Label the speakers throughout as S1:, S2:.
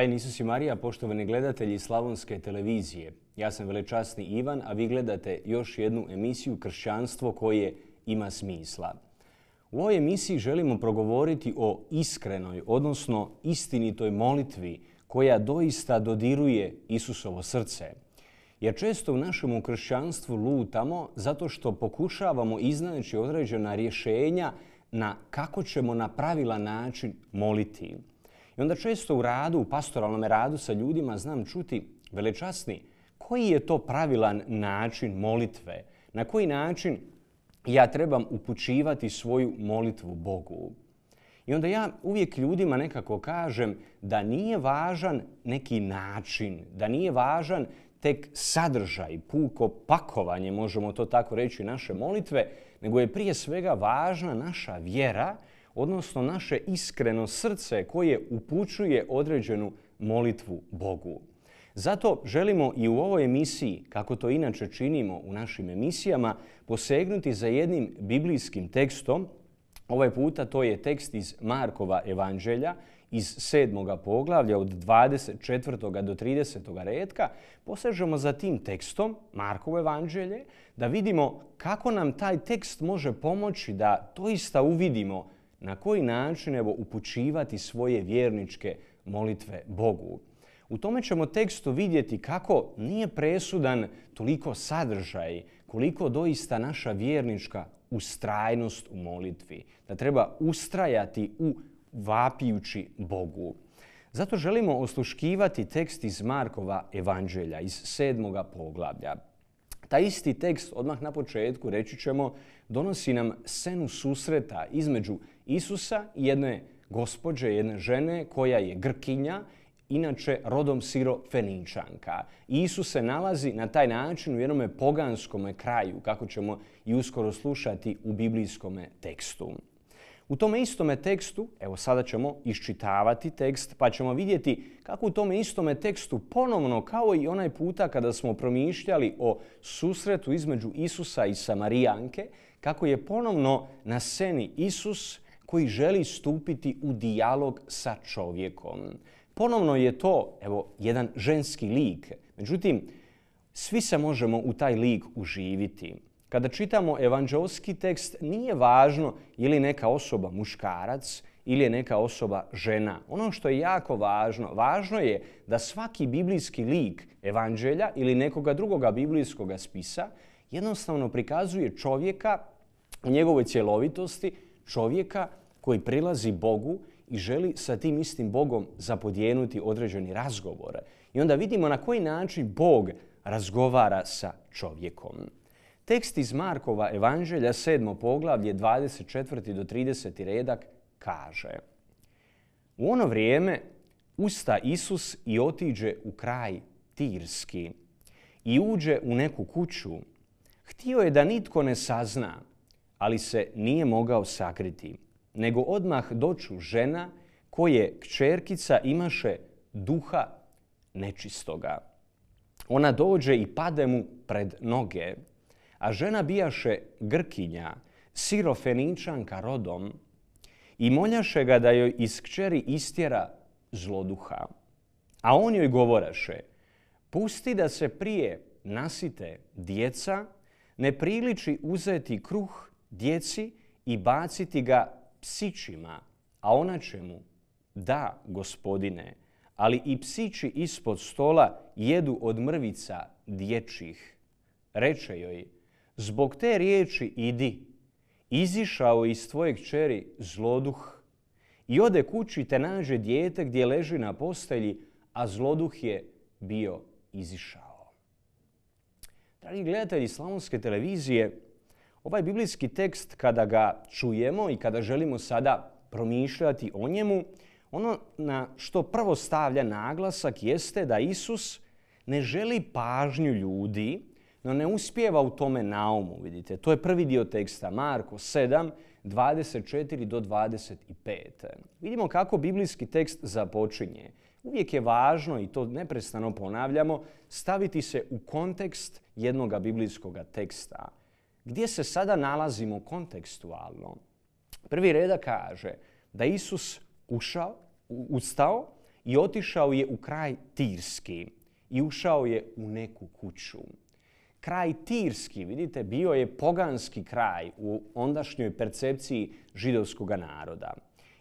S1: Pa Isus i Marija, poštovani gledatelji Slavonske televizije. Ja sam velečasni Ivan, a vi gledate još jednu emisiju Kršćanstvo koje ima smisla. U ovoj emisiji želimo progovoriti o iskrenoj, odnosno istinitoj molitvi koja doista dodiruje Isusovo srce. Jer često u našemu kršćanstvu lutamo zato što pokušavamo iznaći određena rješenja na kako ćemo na pravilan način moliti. I onda često u radu, u pastoralnom radu sa ljudima znam čuti velečasni koji je to pravilan način molitve, na koji način ja trebam upućivati svoju molitvu Bogu. I onda ja uvijek ljudima nekako kažem da nije važan neki način, da nije važan tek sadržaj, puko pakovanje, možemo to tako reći, naše molitve, nego je prije svega važna naša vjera odnosno naše iskreno srce koje upućuje određenu molitvu Bogu. Zato želimo i u ovoj emisiji, kako to inače činimo u našim emisijama, posegnuti za jednim biblijskim tekstom. Ovaj puta to je tekst iz Markova evanđelja, iz sedmoga poglavlja od 24. do 30. redka, posežemo za tim tekstom, Markovo evanđelje, da vidimo kako nam taj tekst može pomoći da to uvidimo na koji način evo, upućivati svoje vjerničke molitve Bogu. U tome ćemo tekstu vidjeti kako nije presudan toliko sadržaj, koliko doista naša vjernička ustrajnost u molitvi. Da treba ustrajati u vapijući Bogu. Zato želimo osluškivati tekst iz Markova evanđelja, iz sedmoga poglavlja. Ta isti tekst, odmah na početku, reći ćemo, donosi nam senu susreta između Isusa i jedne gospođe, jedne žene koja je Grkinja, inače rodom Sirofeničanka. Isus se nalazi na taj način u jednom poganskom kraju, kako ćemo i uskoro slušati u biblijskom tekstu. U tome istome tekstu, evo sada ćemo iščitavati tekst, pa ćemo vidjeti kako u tome istome tekstu ponovno, kao i onaj puta kada smo promišljali o susretu između Isusa i Samarijanke, kako je ponovno na sceni Isus, koji želi stupiti u dijalog sa čovjekom. Ponovno je to evo, jedan ženski lik. Međutim, svi se možemo u taj lik uživiti. Kada čitamo evanđelski tekst, nije važno je li neka osoba muškarac ili je neka osoba žena. Ono što je jako važno, važno je da svaki biblijski lik evanđelja ili nekoga drugoga biblijskog spisa jednostavno prikazuje čovjeka u njegovoj cjelovitosti, čovjeka koji prilazi Bogu i želi sa tim istim Bogom zapodijenuti određeni razgovor. I onda vidimo na koji način Bog razgovara sa čovjekom. Tekst iz Markova evanđelja, 7. poglavlje, 24. do 30. redak, kaže U ono vrijeme usta Isus i otiđe u kraj Tirski i uđe u neku kuću. Htio je da nitko ne sazna, ali se nije mogao sakriti nego odmah doću žena koje kćerkica imaše duha nečistoga. Ona dođe i pade mu pred noge, a žena bijaše Grkinja, sirofeničanka rodom, i moljaše ga da joj iz kćeri istjera zloduha. A on joj govoraše, pusti da se prije nasite djeca, ne priliči uzeti kruh djeci i baciti ga psićima, a ona će mu, da, gospodine, ali i psići ispod stola jedu od mrvica dječjih. Reče joj, zbog te riječi idi, izišao iz tvojeg čeri zloduh i ode kući te nađe dijete gdje leži na postelji, a zloduh je bio izišao. Dragi gledatelji Slavonske televizije, Ovaj biblijski tekst kada ga čujemo i kada želimo sada promišljati o njemu, ono na što prvo stavlja naglasak jeste da Isus ne želi pažnju ljudi, no ne uspjeva u tome naumu, vidite. To je prvi dio teksta, Marko 7, 24 do 25. Vidimo kako biblijski tekst započinje. Uvijek je važno, i to neprestano ponavljamo, staviti se u kontekst jednog biblijskog teksta. Gdje se sada nalazimo kontekstualno? Prvi reda kaže da Isus ušao, ustao i otišao je u kraj Tirski i ušao je u neku kuću. Kraj Tirski, vidite, bio je poganski kraj u ondašnjoj percepciji židovskog naroda.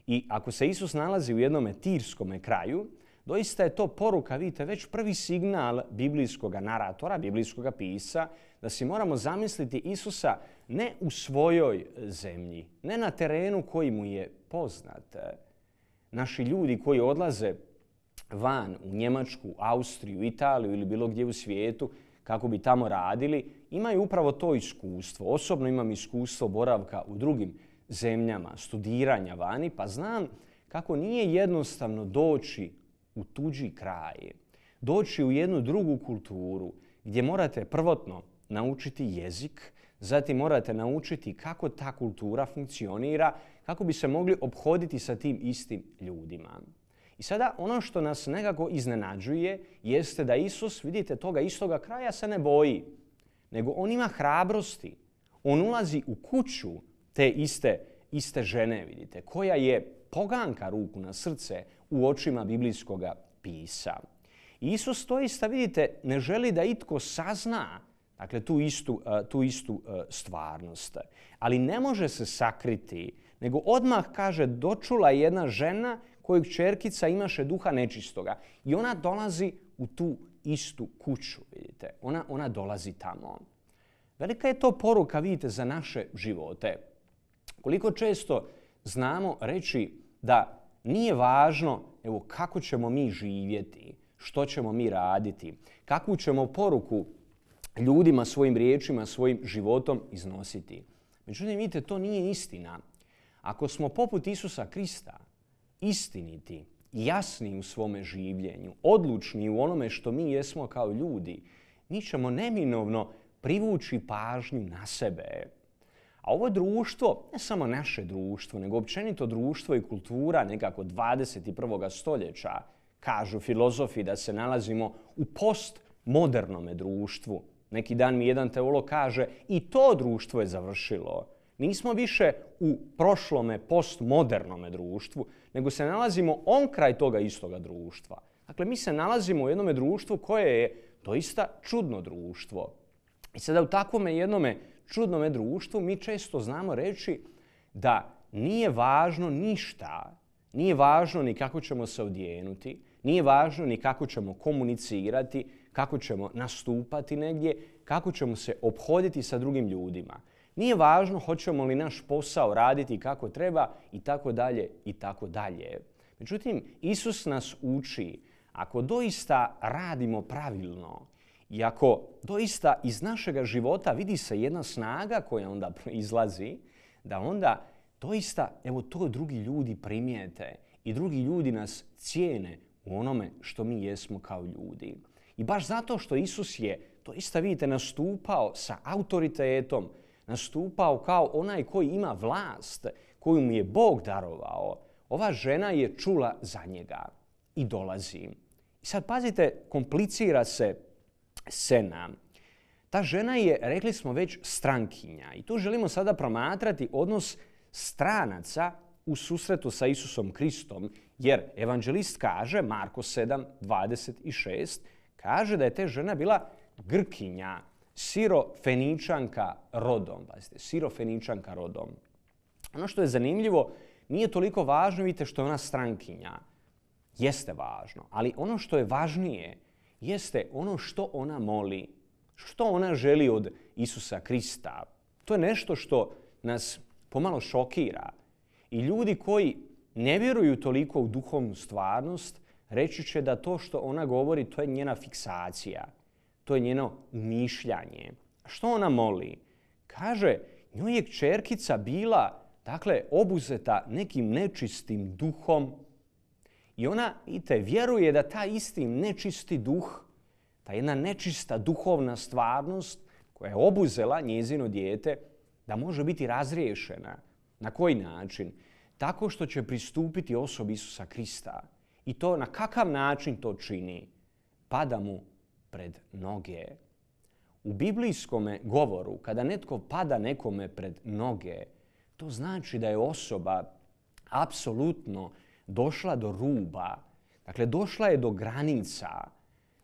S1: I ako se Isus nalazi u jednome tirskome kraju, doista je to poruka, vidite, već prvi signal biblijskog naratora, biblijskog pisa, da si moramo zamisliti Isusa ne u svojoj zemlji, ne na terenu koji mu je poznat. Naši ljudi koji odlaze van u Njemačku, Austriju, Italiju ili bilo gdje u svijetu kako bi tamo radili, imaju upravo to iskustvo. Osobno imam iskustvo boravka u drugim zemljama, studiranja vani, pa znam kako nije jednostavno doći u tuđi kraj, doći u jednu drugu kulturu gdje morate prvotno naučiti jezik, zatim morate naučiti kako ta kultura funkcionira, kako bi se mogli obhoditi sa tim istim ljudima. I sada ono što nas nekako iznenađuje jeste da Isus, vidite, toga istoga kraja se ne boji, nego on ima hrabrosti. On ulazi u kuću te iste, iste žene, vidite, koja je poganka ruku na srce u očima biblijskoga pisa. Isus to vidite, ne želi da itko sazna Dakle, tu istu, e, tu istu e, stvarnost. Ali ne može se sakriti, nego odmah kaže dočula jedna žena kojeg čerkica imaše duha nečistoga. I ona dolazi u tu istu kuću, vidite. Ona, ona dolazi tamo. Velika je to poruka, vidite, za naše živote. Koliko često znamo reći da nije važno evo, kako ćemo mi živjeti, što ćemo mi raditi, kakvu ćemo poruku ljudima, svojim riječima, svojim životom iznositi. Međutim, vidite, to nije istina. Ako smo poput Isusa Krista istiniti, jasni u svome življenju, odlučni u onome što mi jesmo kao ljudi, mi ćemo neminovno privući pažnju na sebe. A ovo društvo, ne samo naše društvo, nego općenito društvo i kultura nekako 21. stoljeća, kažu filozofi da se nalazimo u postmodernome društvu, neki dan mi jedan teolog kaže i to društvo je završilo. Nismo više u prošlome postmodernome društvu, nego se nalazimo on kraj toga istoga društva. Dakle, mi se nalazimo u jednome društvu koje je doista čudno društvo. I sada u takvome jednome čudnome društvu mi često znamo reći da nije važno ništa, nije važno ni kako ćemo se odijenuti, nije važno ni kako ćemo komunicirati, kako ćemo nastupati negdje, kako ćemo se obhoditi sa drugim ljudima. Nije važno hoćemo li naš posao raditi kako treba i tako dalje i tako dalje. Međutim, Isus nas uči ako doista radimo pravilno i ako doista iz našega života vidi se jedna snaga koja onda izlazi, da onda doista evo to drugi ljudi primijete i drugi ljudi nas cijene u onome što mi jesmo kao ljudi. I baš zato što Isus je, to isto vidite, nastupao sa autoritetom, nastupao kao onaj koji ima vlast, koju mu je Bog darovao, ova žena je čula za njega i dolazi. I sad pazite, komplicira se sena. Ta žena je, rekli smo već, strankinja. I tu želimo sada promatrati odnos stranaca u susretu sa Isusom Kristom. Jer evanđelist kaže, Marko 7, 26, Kaže da je te žena bila Grkinja, sirofeničanka rodom. Pazite, sirofeničanka rodom. Ono što je zanimljivo, nije toliko važno, vidite, što je ona strankinja. Jeste važno, ali ono što je važnije jeste ono što ona moli, što ona želi od Isusa Krista. To je nešto što nas pomalo šokira. I ljudi koji ne vjeruju toliko u duhovnu stvarnost, reći će da to što ona govori, to je njena fiksacija. To je njeno A Što ona moli? Kaže, njoj je čerkica bila, dakle, obuzeta nekim nečistim duhom. I ona, te vjeruje da ta isti nečisti duh, ta jedna nečista duhovna stvarnost koja je obuzela njezino dijete, da može biti razriješena. Na koji način? Tako što će pristupiti osobi Isusa Krista i to na kakav način to čini, pada mu pred noge. U biblijskom govoru, kada netko pada nekome pred noge, to znači da je osoba apsolutno došla do ruba, dakle došla je do granica.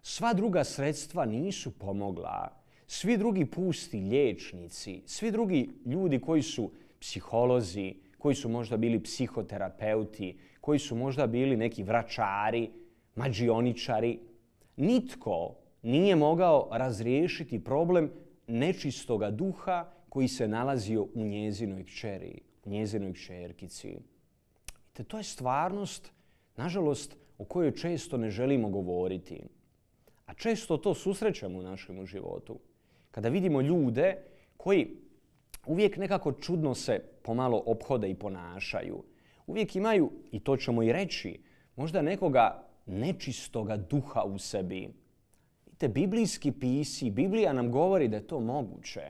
S1: Sva druga sredstva nisu pomogla. Svi drugi pusti liječnici, svi drugi ljudi koji su psiholozi, koji su možda bili psihoterapeuti, koji su možda bili neki vračari, mađioničari. Nitko nije mogao razriješiti problem nečistoga duha koji se nalazio u njezinoj kćeri, u njezinoj kćerkici. Te to je stvarnost, nažalost, o kojoj često ne želimo govoriti. A često to susrećemo u našem životu. Kada vidimo ljude koji uvijek nekako čudno se pomalo obhode i ponašaju uvijek imaju, i to ćemo i reći, možda nekoga nečistoga duha u sebi. Vidite, biblijski pisi, Biblija nam govori da je to moguće.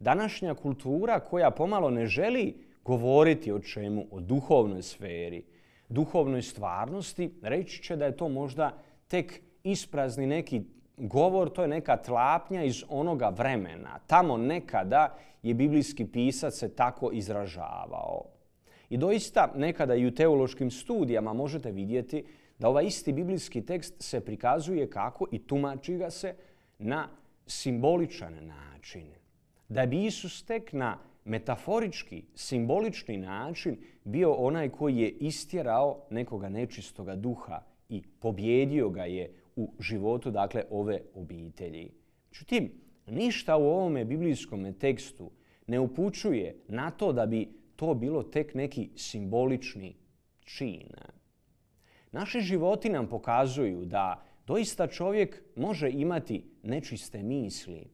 S1: Današnja kultura koja pomalo ne želi govoriti o čemu, o duhovnoj sferi, duhovnoj stvarnosti, reći će da je to možda tek isprazni neki govor, to je neka tlapnja iz onoga vremena. Tamo nekada je biblijski pisac se tako izražavao. I doista nekada i u teološkim studijama možete vidjeti da ovaj isti biblijski tekst se prikazuje kako i tumači ga se na simboličan način. Da bi Isus tek na metaforički, simbolični način bio onaj koji je istjerao nekoga nečistoga duha i pobjedio ga je u životu, dakle, ove obitelji. Međutim, ništa u ovome biblijskom tekstu ne upućuje na to da bi to bilo tek neki simbolični čin. Naši životi nam pokazuju da doista čovjek može imati nečiste misli,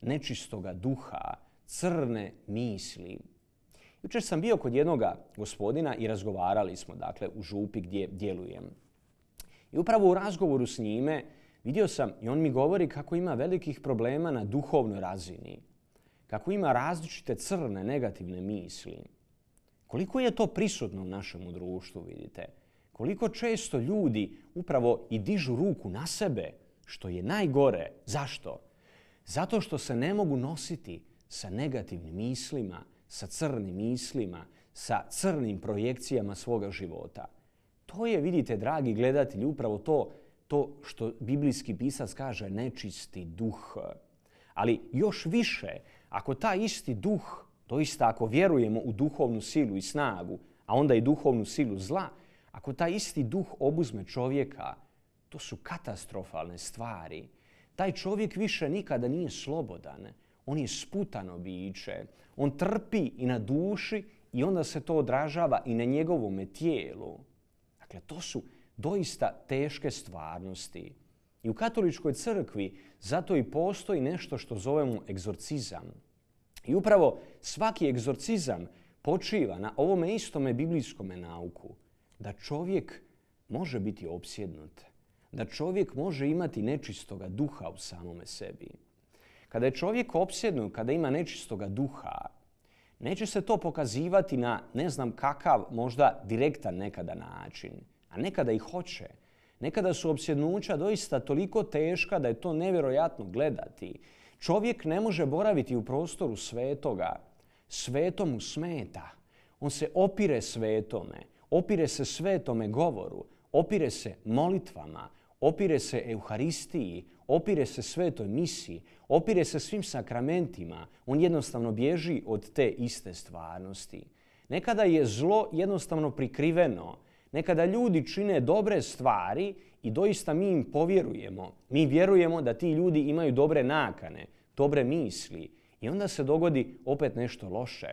S1: nečistoga duha, crne misli. Jučer sam bio kod jednoga gospodina i razgovarali smo dakle u župi gdje djelujem. I upravo u razgovoru s njime vidio sam i on mi govori kako ima velikih problema na duhovnoj razini, kako ima različite crne negativne misli. Koliko je to prisutno u našem društvu, vidite? Koliko često ljudi upravo i dižu ruku na sebe, što je najgore. Zašto? Zato što se ne mogu nositi sa negativnim mislima, sa crnim mislima, sa crnim projekcijama svoga života. To je, vidite, dragi gledatelji, upravo to, to što biblijski pisac kaže nečisti duh. Ali još više, ako ta isti duh Doista ako vjerujemo u duhovnu silu i snagu, a onda i duhovnu silu zla, ako taj isti duh obuzme čovjeka, to su katastrofalne stvari. Taj čovjek više nikada nije slobodan. On je sputano biće. On trpi i na duši i onda se to odražava i na njegovome tijelu. Dakle, to su doista teške stvarnosti. I u katoličkoj crkvi zato i postoji nešto što zovemo egzorcizam. I upravo svaki egzorcizam počiva na ovome istome biblijskome nauku da čovjek može biti opsjednut, da čovjek može imati nečistoga duha u samome sebi. Kada je čovjek opsjednut, kada ima nečistoga duha, neće se to pokazivati na ne znam kakav, možda direktan nekada način, a nekada i hoće. Nekada su opsjednuća doista toliko teška da je to nevjerojatno gledati. Čovjek ne može boraviti u prostoru svetoga. Sveto mu smeta. On se opire svetome, opire se svetome govoru, opire se molitvama, opire se Euharistiji, opire se svetoj misi, opire se svim sakramentima. On jednostavno bježi od te iste stvarnosti. Nekada je zlo jednostavno prikriveno Nekada ljudi čine dobre stvari i doista mi im povjerujemo. Mi vjerujemo da ti ljudi imaju dobre nakane, dobre misli. I onda se dogodi opet nešto loše.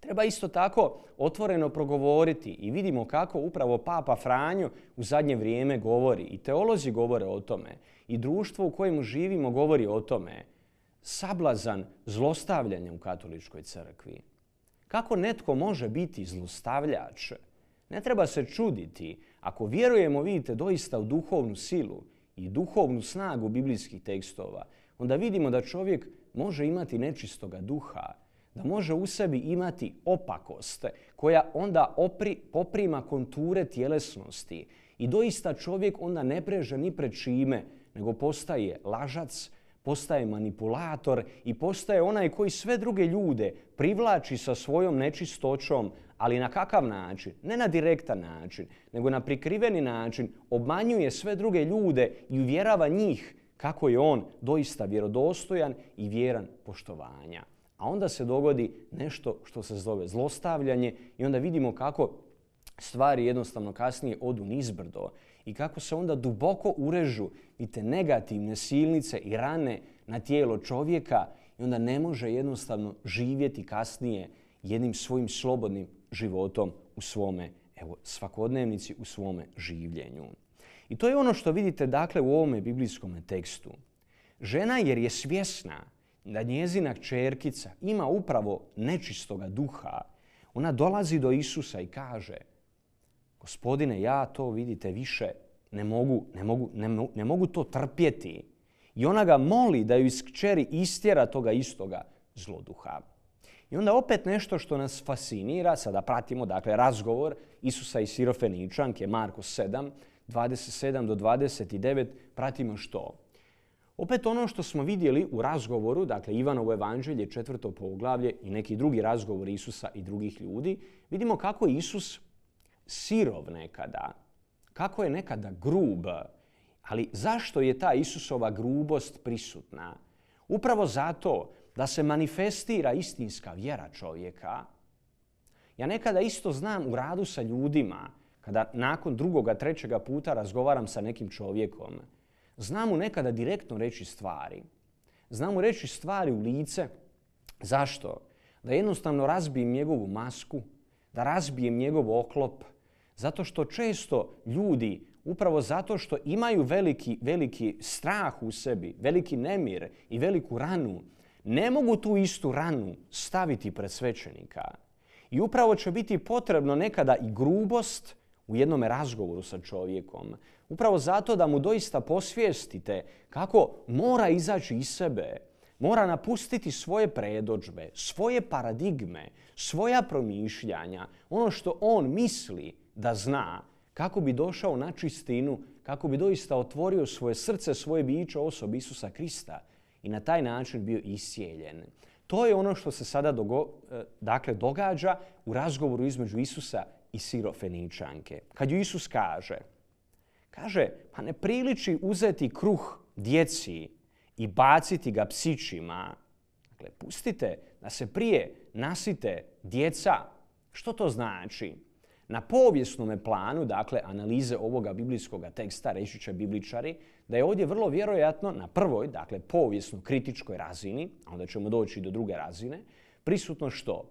S1: Treba isto tako otvoreno progovoriti i vidimo kako upravo Papa Franjo u zadnje vrijeme govori. I teolozi govore o tome. I društvo u kojem živimo govori o tome. Sablazan zlostavljanja u katoličkoj crkvi. Kako netko može biti zlostavljač? Ne treba se čuditi ako vjerujemo, vidite, doista u duhovnu silu i duhovnu snagu biblijskih tekstova, onda vidimo da čovjek može imati nečistoga duha, da može u sebi imati opakost koja onda opri, poprima konture tjelesnosti i doista čovjek onda ne preže ni pred čime, nego postaje lažac, postaje manipulator i postaje onaj koji sve druge ljude privlači sa svojom nečistoćom, ali na kakav način? Ne na direktan način, nego na prikriveni način obmanjuje sve druge ljude i uvjerava njih kako je on doista vjerodostojan i vjeran poštovanja. A onda se dogodi nešto što se zove zlostavljanje i onda vidimo kako stvari jednostavno kasnije odu nizbrdo i kako se onda duboko urežu i te negativne silnice i rane na tijelo čovjeka i onda ne može jednostavno živjeti kasnije jednim svojim slobodnim životom u svome evo, svakodnevnici, u svome življenju. I to je ono što vidite dakle u ovome biblijskom tekstu. Žena jer je svjesna da njezina čerkica ima upravo nečistoga duha, ona dolazi do Isusa i kaže Gospodine, ja to vidite više, ne mogu, ne mogu, ne to trpjeti. I ona ga moli da ju iz kćeri istjera toga istoga zloduha. I onda opet nešto što nas fascinira, sada pratimo dakle razgovor Isusa i je Marko 7, 27 do 29, pratimo što? Opet ono što smo vidjeli u razgovoru, dakle Ivanovo evanđelje, četvrto poglavlje i neki drugi razgovor Isusa i drugih ljudi, vidimo kako je Isus sirov nekada, kako je nekada grub, ali zašto je ta Isusova grubost prisutna? Upravo zato da se manifestira istinska vjera čovjeka. Ja nekada isto znam u radu sa ljudima, kada nakon drugoga, trećega puta razgovaram sa nekim čovjekom, znam mu nekada direktno reći stvari. Znam mu reći stvari u lice. Zašto? Da jednostavno razbijem njegovu masku, da razbijem njegov oklop. Zato što često ljudi, upravo zato što imaju veliki, veliki strah u sebi, veliki nemir i veliku ranu, ne mogu tu istu ranu staviti pred svećenika. I upravo će biti potrebno nekada i grubost u jednom razgovoru sa čovjekom. Upravo zato da mu doista posvijestite kako mora izaći iz sebe, mora napustiti svoje predođbe, svoje paradigme, svoja promišljanja, ono što on misli da zna, kako bi došao na čistinu, kako bi doista otvorio svoje srce, svoje biće osobi Isusa Krista i na taj način bio isjeljen. To je ono što se sada e, dakle, događa u razgovoru između Isusa i Sirofeničanke. Kad ju Isus kaže, kaže, pa ne priliči uzeti kruh djeci i baciti ga psićima. Dakle, pustite da se prije nasite djeca. Što to znači? Na povijesnom planu, dakle, analize ovoga biblijskog teksta, reći će bibličari, da je ovdje vrlo vjerojatno na prvoj, dakle povijesno kritičkoj razini, a onda ćemo doći do druge razine, prisutno što?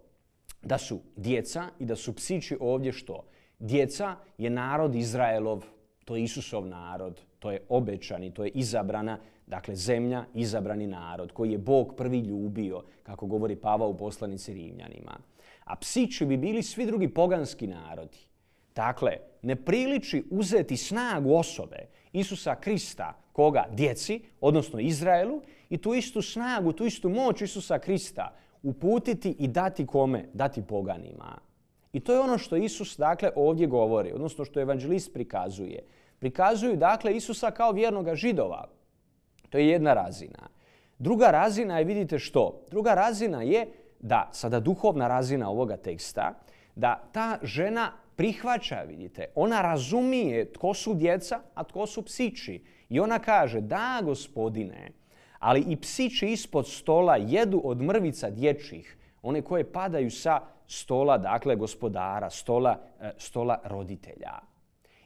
S1: Da su djeca i da su psići ovdje što? Djeca je narod Izraelov, to je Isusov narod, to je obećani, to je izabrana, dakle zemlja, izabrani narod koji je Bog prvi ljubio, kako govori Pavao u poslanici Rimljanima. A psići bi bili svi drugi poganski narodi. Dakle, ne priliči uzeti snagu osobe Isusa Krista, koga? Djeci, odnosno Izraelu, i tu istu snagu, tu istu moć Isusa Krista uputiti i dati kome? Dati poganima. I to je ono što Isus dakle ovdje govori, odnosno što evanđelist prikazuje. Prikazuju dakle Isusa kao vjernoga židova. To je jedna razina. Druga razina je, vidite što? Druga razina je da, sada duhovna razina ovoga teksta, da ta žena prihvaća, vidite. Ona razumije tko su djeca, a tko su psići. I ona kaže, da gospodine, ali i psići ispod stola jedu od mrvica dječjih, one koje padaju sa stola, dakle, gospodara, stola, e, stola roditelja.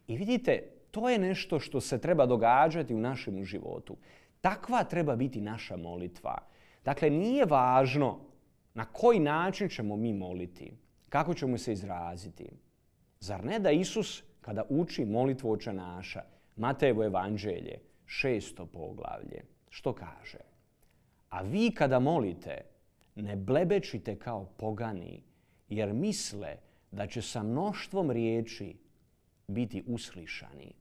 S1: I vidite, to je nešto što se treba događati u našem životu. Takva treba biti naša molitva. Dakle, nije važno na koji način ćemo mi moliti, kako ćemo se izraziti. Zar ne da Isus, kada uči molitvu oče naša, Matejevo evanđelje, šesto poglavlje, što kaže? A vi kada molite, ne blebećite kao pogani, jer misle da će sa mnoštvom riječi biti uslišani.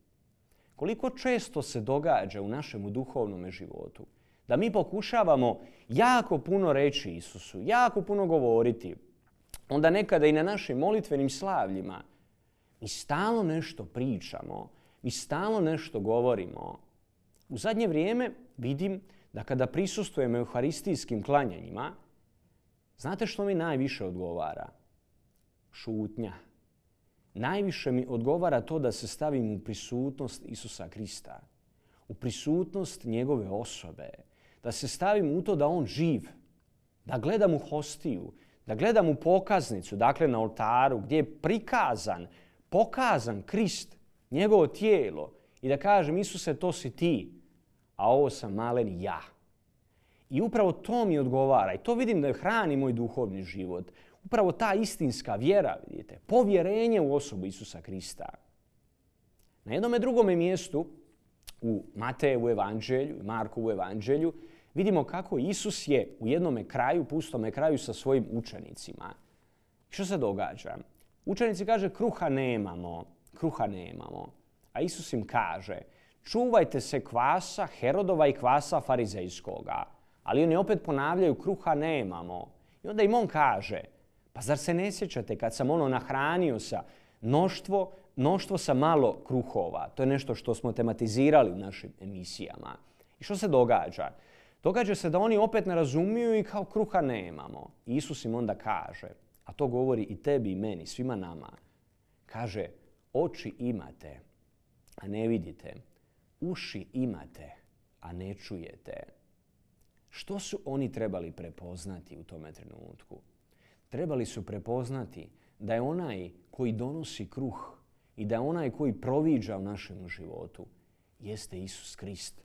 S1: Koliko često se događa u našemu duhovnom životu da mi pokušavamo jako puno reći Isusu, jako puno govoriti, onda nekada i na našim molitvenim slavljima mi stalno nešto pričamo, mi stalno nešto govorimo. U zadnje vrijeme vidim da kada prisustujem euharistijskim klanjanjima, znate što mi najviše odgovara? Šutnja. Najviše mi odgovara to da se stavim u prisutnost Isusa Krista, u prisutnost njegove osobe, da se stavim u to da on živ, da gledam u hostiju, da gledam u pokaznicu, dakle na oltaru, gdje je prikazan pokazan Krist, njegovo tijelo i da kažem Isuse to si ti, a ovo sam malen ja. I upravo to mi odgovara i to vidim da hrani moj duhovni život. Upravo ta istinska vjera, vidite, povjerenje u osobu Isusa Krista. Na jednome drugome mjestu u Matejevu evanđelju, Markovu evanđelju, vidimo kako Isus je u jednome kraju, pustome kraju sa svojim učenicima. Što se događa? Učenici kaže kruha nemamo, kruha nemamo. A Isus im kaže čuvajte se kvasa Herodova i kvasa farizejskoga. Ali oni opet ponavljaju kruha nemamo. I onda im on kaže pa zar se ne sjećate kad sam ono nahranio sa noštvo, noštvo sa malo kruhova. To je nešto što smo tematizirali u našim emisijama. I što se događa? Događa se da oni opet ne razumiju i kao kruha nemamo. Isus im onda kaže, a to govori i tebi i meni, svima nama, kaže oči imate, a ne vidite, uši imate, a ne čujete. Što su oni trebali prepoznati u tome trenutku? Trebali su prepoznati da je onaj koji donosi kruh i da je onaj koji proviđa u našem životu jeste Isus Krist.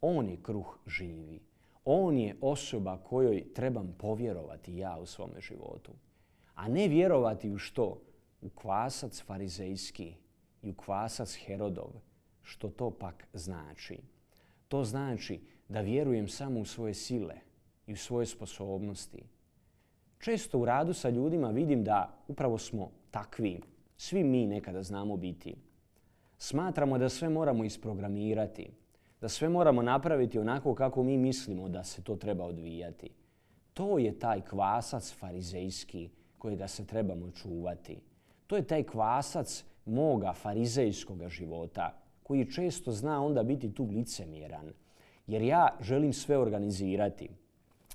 S1: On je kruh živi. On je osoba kojoj trebam povjerovati ja u svome životu. A ne vjerovati u što? U kvasac farizejski i u kvasac Herodov. Što to pak znači? To znači da vjerujem samo u svoje sile i u svoje sposobnosti. Često u radu sa ljudima vidim da upravo smo takvi. Svi mi nekada znamo biti. Smatramo da sve moramo isprogramirati, da sve moramo napraviti onako kako mi mislimo da se to treba odvijati. To je taj kvasac farizejski koji da se trebamo čuvati. To je taj kvasac moga farizejskoga života koji često zna onda biti tu licemjeran. Jer ja želim sve organizirati,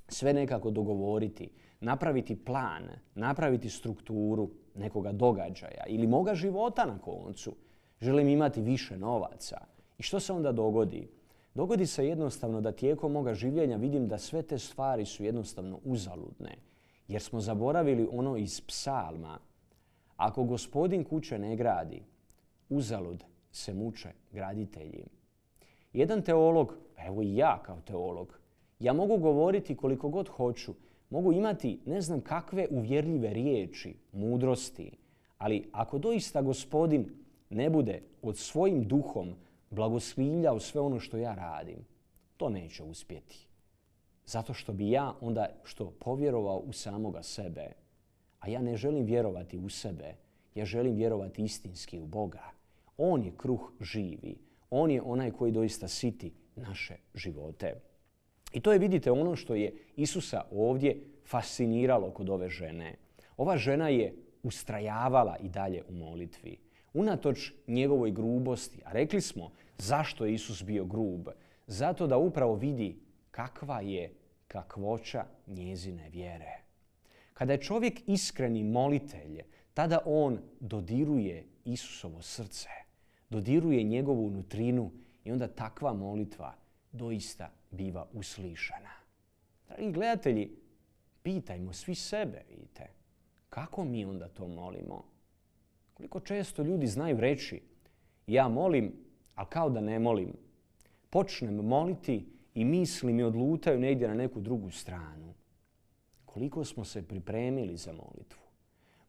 S1: sve nekako dogovoriti, napraviti plan, napraviti strukturu nekoga događaja ili moga života na koncu. Želim imati više novaca. I što se onda dogodi? Dogodi se jednostavno da tijekom moga življenja vidim da sve te stvari su jednostavno uzaludne. Jer smo zaboravili ono iz psalma. Ako gospodin kuće ne gradi, uzalud se muče graditelji. Jedan teolog, evo i ja kao teolog, ja mogu govoriti koliko god hoću, mogu imati ne znam kakve uvjerljive riječi, mudrosti, ali ako doista gospodin ne bude od svojim duhom blagosviljao sve ono što ja radim, to neće uspjeti. Zato što bi ja onda što povjerovao u samoga sebe, a ja ne želim vjerovati u sebe, ja želim vjerovati istinski u Boga. On je kruh živi. On je onaj koji doista siti naše živote. I to je, vidite, ono što je Isusa ovdje fasciniralo kod ove žene. Ova žena je ustrajavala i dalje u molitvi. Unatoč njegovoj grubosti, a rekli smo zašto je Isus bio grub, zato da upravo vidi kakva je kakvoća njezine vjere. Kada je čovjek iskreni molitelj, tada on dodiruje Isusovo srce, dodiruje njegovu nutrinu i onda takva molitva doista biva uslišana. Dragi gledatelji, pitajmo svi sebe, vidite, kako mi onda to molimo? Koliko često ljudi znaju reći, ja molim, ali kao da ne molim. Počnem moliti i misli mi odlutaju negdje na neku drugu stranu. Koliko smo se pripremili za molitvu,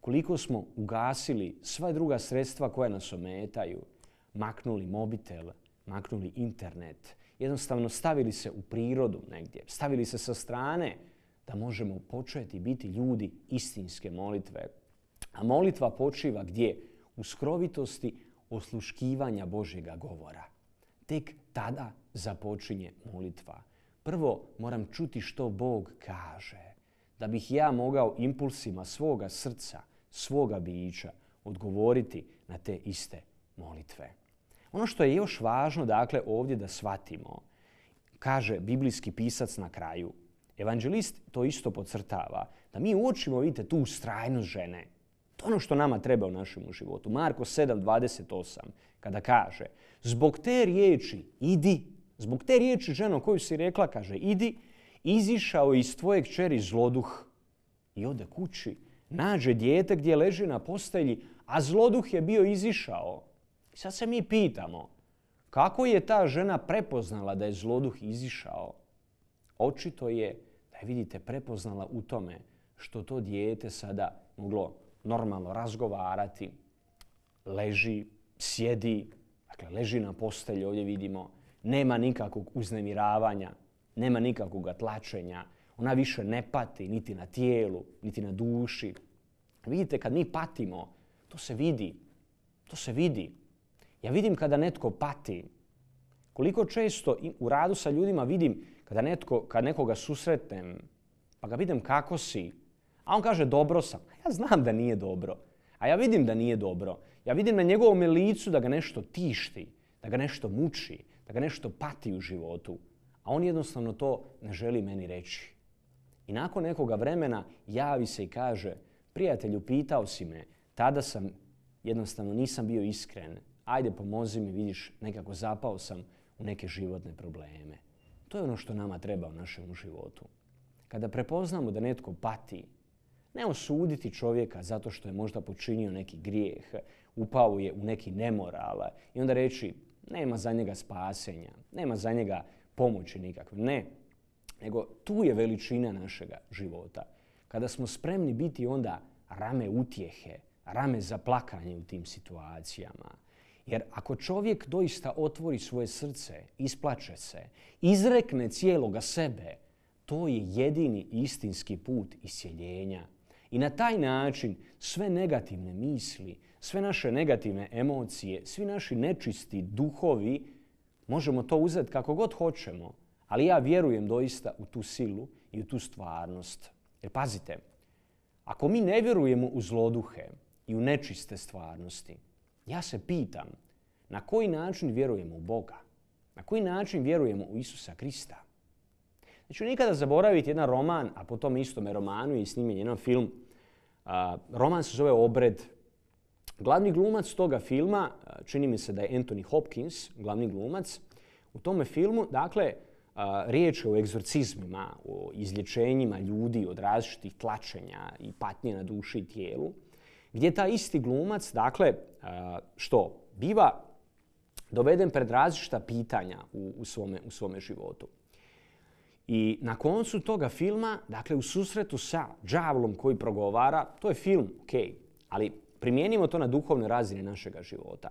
S1: koliko smo ugasili sva druga sredstva koja nas ometaju, maknuli mobitel, maknuli internet, jednostavno stavili se u prirodu negdje, stavili se sa strane da možemo početi biti ljudi istinske molitve. A molitva počiva gdje? U skrovitosti osluškivanja Božjega govora. Tek tada započinje molitva. Prvo moram čuti što Bog kaže, da bih ja mogao impulsima svoga srca, svoga bića odgovoriti na te iste molitve. Ono što je još važno dakle ovdje da shvatimo, kaže biblijski pisac na kraju, evanđelist to isto podcrtava, da mi uočimo, vidite, tu ustrajnost žene. To je ono što nama treba u našem životu. Marko 28 kada kaže, zbog te riječi idi Zbog te riječi ženo koju si rekla, kaže, idi, izišao iz tvojeg čeri zloduh i ode kući. Nađe dijete gdje leži na postelji, a zloduh je bio izišao. sad se mi pitamo, kako je ta žena prepoznala da je zloduh izišao? Očito je da je, vidite, prepoznala u tome što to dijete sada moglo normalno razgovarati, leži, sjedi, dakle leži na postelji, ovdje vidimo, nema nikakvog uznemiravanja, nema nikakvog tlačenja. Ona više ne pati niti na tijelu, niti na duši. Vidite, kad mi patimo, to se vidi. To se vidi. Ja vidim kada netko pati. Koliko često u radu sa ljudima vidim kada netko, kad nekoga susretnem, pa ga vidim kako si, a on kaže dobro sam. Ja znam da nije dobro. A ja vidim da nije dobro. Ja vidim na njegovom licu da ga nešto tišti, da ga nešto muči, da ga nešto pati u životu, a on jednostavno to ne želi meni reći. I nakon nekoga vremena javi se i kaže, prijatelju, pitao si me, tada sam, jednostavno nisam bio iskren, ajde pomozi mi, vidiš, nekako zapao sam u neke životne probleme. To je ono što nama treba u našem životu. Kada prepoznamo da netko pati, ne osuditi čovjeka zato što je možda počinio neki grijeh, upao je u neki nemoral i onda reći nema za njega spasenja, nema za njega pomoći nikakve. Ne, nego tu je veličina našega života. Kada smo spremni biti onda rame utjehe, rame za plakanje u tim situacijama. Jer ako čovjek doista otvori svoje srce, isplače se, izrekne cijeloga sebe, to je jedini istinski put isjeljenja. I na taj način sve negativne misli, sve naše negativne emocije, svi naši nečisti duhovi, možemo to uzeti kako god hoćemo, ali ja vjerujem doista u tu silu i u tu stvarnost. Jer pazite, ako mi ne vjerujemo u zloduhe i u nečiste stvarnosti, ja se pitam na koji način vjerujemo u Boga? Na koji način vjerujemo u Isusa Krista? Neću nikada zaboraviti jedan roman, a po tom istome romanu i snimljen jedan film. roman se zove Obred Glavni glumac toga filma, e, čini mi se da je Anthony Hopkins, glavni glumac, u tome filmu, dakle, e, riječ je o egzorcizmima, o izlječenjima ljudi od različitih tlačenja i patnje na duši i tijelu, gdje ta isti glumac, dakle, e, što, biva doveden pred različita pitanja u, svome, u životu. I na koncu toga filma, dakle, u susretu sa džavlom koji progovara, to je film, ok, ali primijenimo to na duhovnoj razini našega života.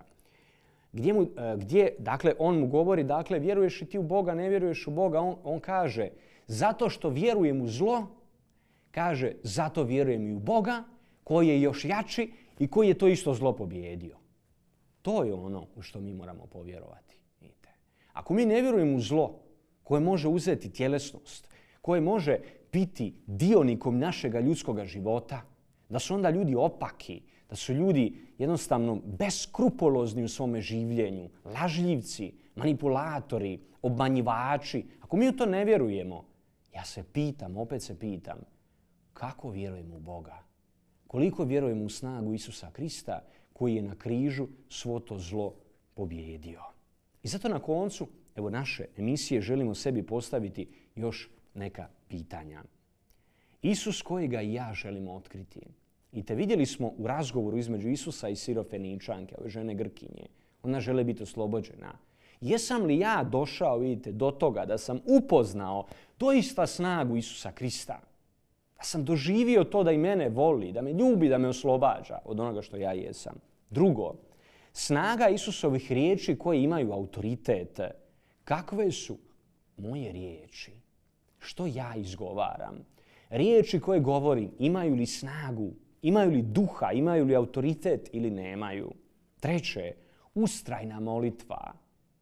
S1: Gdje, mu, e, gdje, dakle, on mu govori, dakle, vjeruješ i ti u Boga, ne vjeruješ u Boga. On, on kaže, zato što vjerujem u zlo, kaže, zato vjerujem i u Boga, koji je još jači i koji je to isto zlo pobjedio. To je ono u što mi moramo povjerovati. Ako mi ne vjerujemo u zlo koje može uzeti tjelesnost, koje može biti dionikom našega ljudskog života, da su onda ljudi opaki, da su ljudi jednostavno beskrupolozni u svome življenju, lažljivci, manipulatori, obmanjivači. Ako mi u to ne vjerujemo, ja se pitam, opet se pitam, kako vjerujemo u Boga? Koliko vjerujemo u snagu Isusa Krista koji je na križu svo to zlo pobjedio? I zato na koncu evo naše emisije želimo sebi postaviti još neka pitanja. Isus kojega i ja želimo otkriti i te vidjeli smo u razgovoru između Isusa i Sirofeničanke, ove žene Grkinje. Ona žele biti oslobođena. Jesam li ja došao, vidite, do toga da sam upoznao doista snagu Isusa Krista? Da sam doživio to da i mene voli, da me ljubi, da me oslobađa od onoga što ja jesam. Drugo, snaga Isusovih riječi koje imaju autoritet. Kakve su moje riječi? Što ja izgovaram? Riječi koje govorim imaju li snagu Imaju li duha, imaju li autoritet ili nemaju? Treće, ustrajna molitva.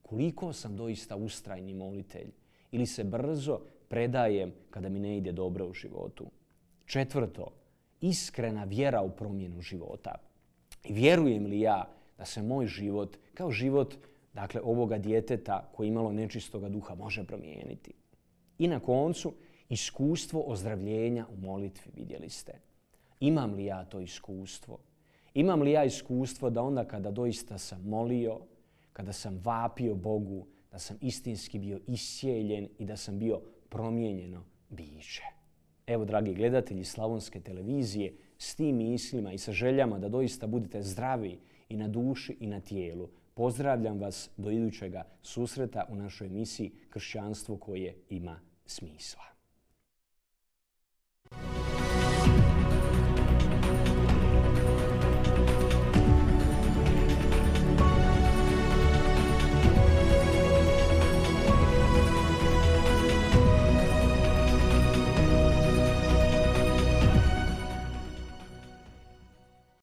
S1: Koliko sam doista ustrajni molitelj? Ili se brzo predajem kada mi ne ide dobro u životu? Četvrto, iskrena vjera u promjenu života. Vjerujem li ja da se moj život, kao život dakle, ovoga djeteta koje je imalo nečistoga duha, može promijeniti? I na koncu, iskustvo ozdravljenja u molitvi vidjeli ste imam li ja to iskustvo? Imam li ja iskustvo da onda kada doista sam molio, kada sam vapio Bogu, da sam istinski bio isjeljen i da sam bio promijenjeno biće. Evo, dragi gledatelji Slavonske televizije, s tim mislima i sa željama da doista budete zdravi i na duši i na tijelu, pozdravljam vas do idućega susreta u našoj emisiji Kršćanstvo koje ima smisla.